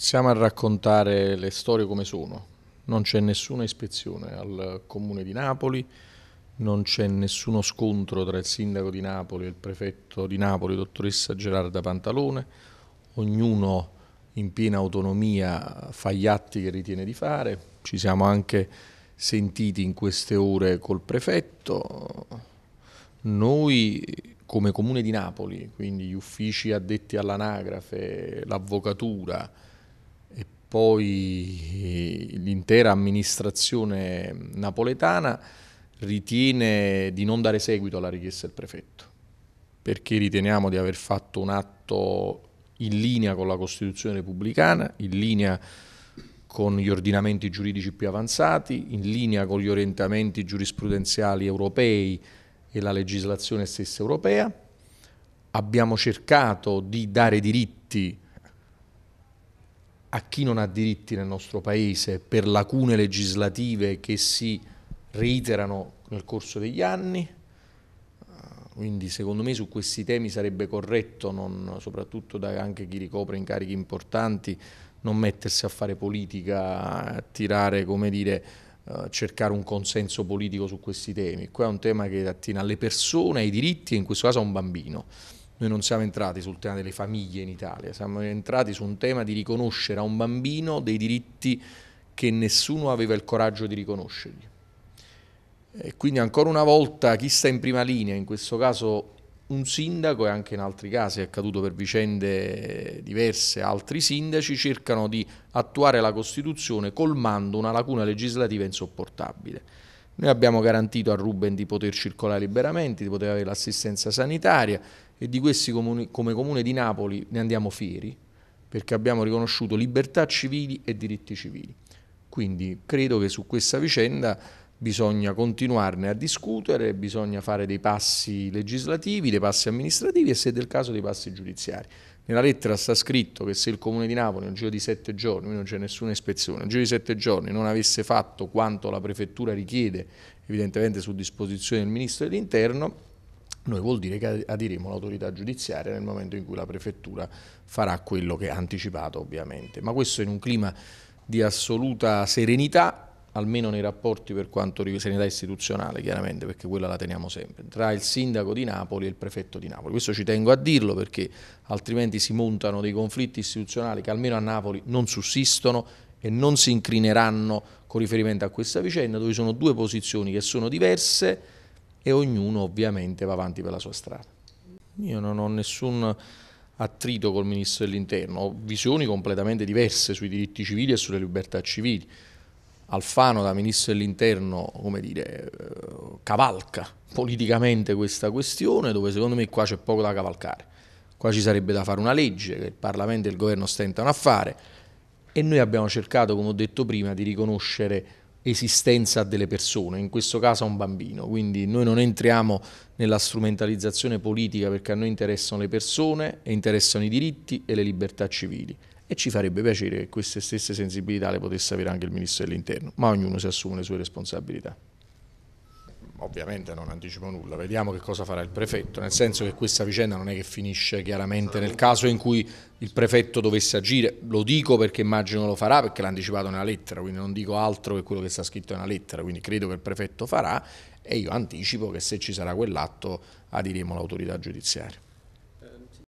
iniziamo a raccontare le storie come sono. Non c'è nessuna ispezione al comune di Napoli, non c'è nessuno scontro tra il sindaco di Napoli e il prefetto di Napoli, dottoressa Gerarda Pantalone, ognuno in piena autonomia fa gli atti che ritiene di fare, ci siamo anche sentiti in queste ore col prefetto. Noi come comune di Napoli, quindi gli uffici addetti all'anagrafe, l'avvocatura, poi eh, l'intera amministrazione napoletana ritiene di non dare seguito alla richiesta del prefetto, perché riteniamo di aver fatto un atto in linea con la Costituzione repubblicana, in linea con gli ordinamenti giuridici più avanzati, in linea con gli orientamenti giurisprudenziali europei e la legislazione stessa europea. Abbiamo cercato di dare diritti a chi non ha diritti nel nostro paese per lacune legislative che si reiterano nel corso degli anni. Quindi secondo me su questi temi sarebbe corretto, non, soprattutto da anche chi ricopre incarichi importanti, non mettersi a fare politica, a tirare, come dire, eh, cercare un consenso politico su questi temi. Qua è un tema che attiene alle persone, ai diritti e in questo caso a un bambino. Noi non siamo entrati sul tema delle famiglie in Italia, siamo entrati su un tema di riconoscere a un bambino dei diritti che nessuno aveva il coraggio di riconoscergli. E quindi ancora una volta chi sta in prima linea, in questo caso un sindaco e anche in altri casi è accaduto per vicende diverse, altri sindaci cercano di attuare la Costituzione colmando una lacuna legislativa insopportabile. Noi abbiamo garantito a Ruben di poter circolare liberamente, di poter avere l'assistenza sanitaria e di questi comuni, come comune di Napoli ne andiamo fieri perché abbiamo riconosciuto libertà civili e diritti civili. Quindi credo che su questa vicenda bisogna continuarne a discutere, bisogna fare dei passi legislativi, dei passi amministrativi e se del caso dei passi giudiziari. Nella lettera sta scritto che se il Comune di Napoli nel giro di sette giorni, non c'è nessuna ispezione, nel giro di sette giorni non avesse fatto quanto la Prefettura richiede, evidentemente su disposizione del Ministro dell'Interno, noi vuol dire che adiremo l'autorità giudiziaria nel momento in cui la Prefettura farà quello che ha anticipato ovviamente. Ma questo in un clima di assoluta serenità almeno nei rapporti per quanto riguarda sanità istituzionale, chiaramente, perché quella la teniamo sempre, tra il sindaco di Napoli e il prefetto di Napoli. Questo ci tengo a dirlo perché altrimenti si montano dei conflitti istituzionali che almeno a Napoli non sussistono e non si incrineranno con riferimento a questa vicenda, dove sono due posizioni che sono diverse e ognuno ovviamente va avanti per la sua strada. Io non ho nessun attrito col Ministro dell'Interno, ho visioni completamente diverse sui diritti civili e sulle libertà civili. Alfano da ministro dell'interno come dire, eh, cavalca politicamente questa questione dove secondo me qua c'è poco da cavalcare. Qua ci sarebbe da fare una legge che il Parlamento e il Governo stentano a fare e noi abbiamo cercato, come ho detto prima, di riconoscere esistenza delle persone, in questo caso a un bambino. Quindi noi non entriamo nella strumentalizzazione politica perché a noi interessano le persone, e interessano i diritti e le libertà civili e ci farebbe piacere che queste stesse sensibilità le potesse avere anche il Ministro dell'Interno, ma ognuno si assume le sue responsabilità. Ovviamente non anticipo nulla, vediamo che cosa farà il prefetto, nel senso che questa vicenda non è che finisce chiaramente nel caso in cui il prefetto dovesse agire, lo dico perché immagino lo farà perché l'ha anticipato nella lettera, quindi non dico altro che quello che sta scritto nella lettera, quindi credo che il prefetto farà e io anticipo che se ci sarà quell'atto adiremo l'autorità giudiziaria.